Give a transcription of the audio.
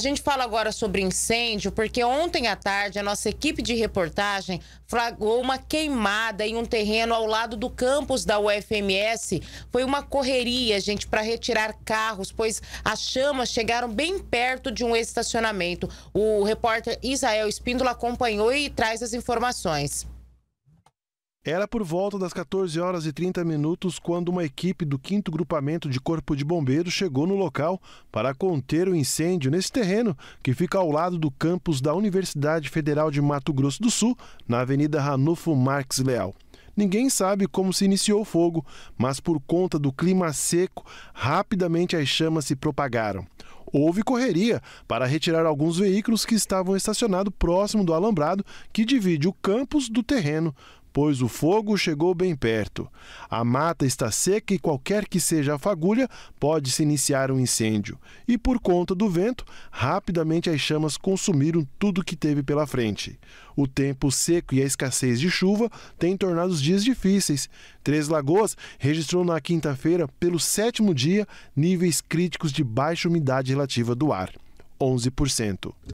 A gente fala agora sobre incêndio, porque ontem à tarde a nossa equipe de reportagem flagrou uma queimada em um terreno ao lado do campus da UFMS. Foi uma correria, gente, para retirar carros, pois as chamas chegaram bem perto de um estacionamento. O repórter Israel Espíndola acompanhou e traz as informações. Era por volta das 14 horas e 30 minutos quando uma equipe do 5 Grupamento de Corpo de Bombeiros chegou no local para conter o incêndio nesse terreno que fica ao lado do campus da Universidade Federal de Mato Grosso do Sul, na Avenida Ranulfo Marques Leal. Ninguém sabe como se iniciou o fogo, mas por conta do clima seco, rapidamente as chamas se propagaram. Houve correria para retirar alguns veículos que estavam estacionados próximo do alambrado que divide o campus do terreno pois o fogo chegou bem perto. A mata está seca e qualquer que seja a fagulha pode se iniciar um incêndio. E por conta do vento, rapidamente as chamas consumiram tudo que teve pela frente. O tempo seco e a escassez de chuva têm tornado os dias difíceis. Três Lagoas registrou na quinta-feira, pelo sétimo dia, níveis críticos de baixa umidade relativa do ar, 11%.